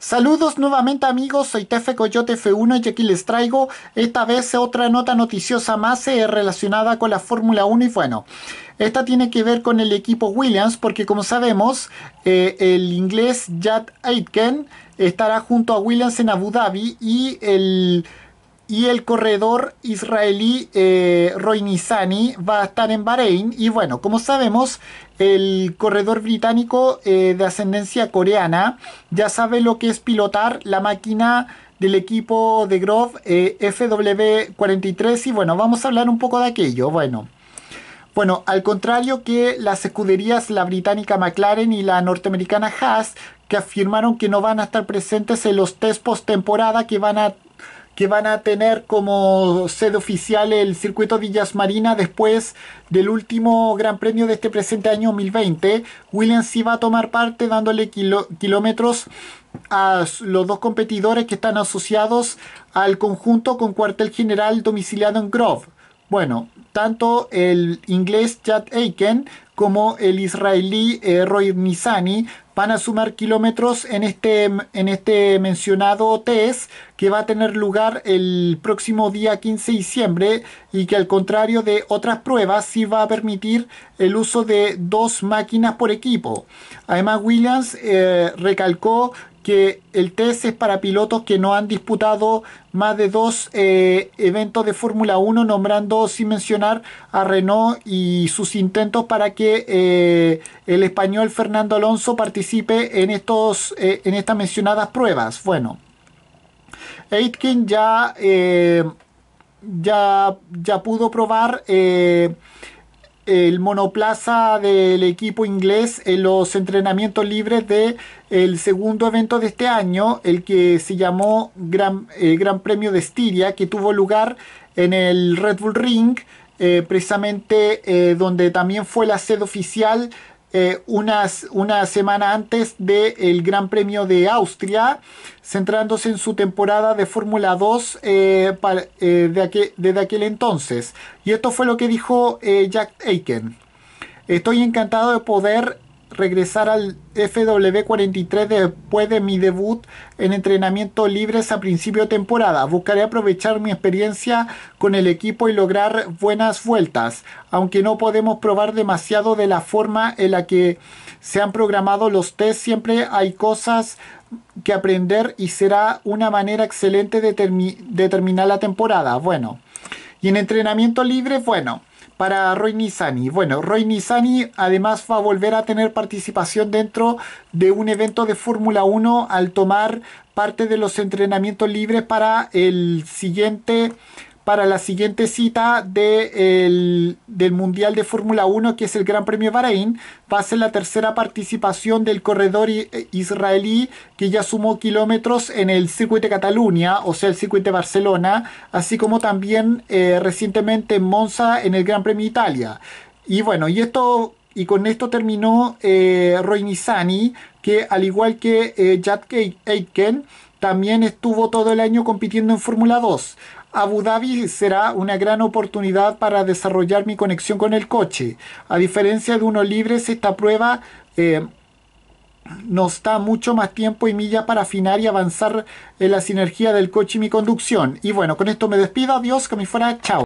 Saludos nuevamente amigos, soy Tefe Coyote F1 y aquí les traigo esta vez otra nota noticiosa más eh, relacionada con la Fórmula 1 y bueno, esta tiene que ver con el equipo Williams porque como sabemos eh, el inglés Jad Aitken estará junto a Williams en Abu Dhabi y el y el corredor israelí eh, Roy Nizani va a estar en Bahrein. Y bueno, como sabemos, el corredor británico eh, de ascendencia coreana ya sabe lo que es pilotar la máquina del equipo de Grove eh, FW43. Y bueno, vamos a hablar un poco de aquello. Bueno. Bueno, al contrario que las escuderías, la británica McLaren y la norteamericana Haas, que afirmaron que no van a estar presentes en los test post-temporada que van a que van a tener como sede oficial el circuito Villas Marina después del último Gran Premio de este presente año 2020. Williams sí va a tomar parte dándole kilómetros a los dos competidores que están asociados al conjunto con cuartel general domiciliado en Grove. Bueno, tanto el inglés Chad Aiken como el israelí eh, Roy Nizani van a sumar kilómetros en este, en este mencionado test que va a tener lugar el próximo día 15 de diciembre y que al contrario de otras pruebas sí va a permitir el uso de dos máquinas por equipo. Además Williams eh, recalcó que el test es para pilotos que no han disputado más de dos eh, eventos de Fórmula 1, nombrando sin mencionar a Renault y sus intentos para que eh, el español Fernando Alonso participe en, estos, eh, en estas mencionadas pruebas. Bueno, Aitken ya, ya, ya pudo probar el monoplaza del equipo inglés en los entrenamientos libres de el segundo evento de este año, el que se llamó Gran, eh, Gran Premio de Estiria, que tuvo lugar en el Red Bull Ring, eh, precisamente eh, donde también fue la sede oficial eh, unas, una semana antes del Gran Premio de Austria, centrándose en su temporada de Fórmula 2 eh, eh, de desde aquel entonces. Y esto fue lo que dijo Jack Aiken. Estoy encantado de poder regresar al FW43 después de mi debut en entrenamiento libres a principio de temporada. Buscaré aprovechar mi experiencia con el equipo y lograr buenas vueltas, aunque no podemos probar demasiado de la forma en la que se han programado los test, siempre hay cosas que aprender y será una manera excelente de terminar la temporada. Bueno, y en entrenamiento libre, bueno para Roy Nizani. Bueno, Roy Nizani además va a volver a tener participación dentro de un evento de Fórmula 1 al tomar parte de los entrenamientos libres para el siguiente para la siguiente cita del Mundial de Fórmula 1, que es el Gran Premio Bahrein. Va a ser la tercera participación del corredor eh, israelí que ya sumó kilómetros en el circuito de Cataluña, o sea, el circuito de Barcelona, así como también eh, recientemente en Monza en el Gran Premio Italia. Y bueno, y esto y con esto terminó eh, Roy Nizani, que al igual que eh, Jack Aitken, también estuvo todo el año compitiendo en Fórmula 2. Abu Dhabi será una gran oportunidad para desarrollar mi conexión con el coche. A diferencia de unos libres, esta prueba eh, nos da mucho más tiempo y milla para afinar y avanzar en la sinergia del coche y mi conducción. Y bueno, con esto me despido. Adiós, que me fuera. Chao.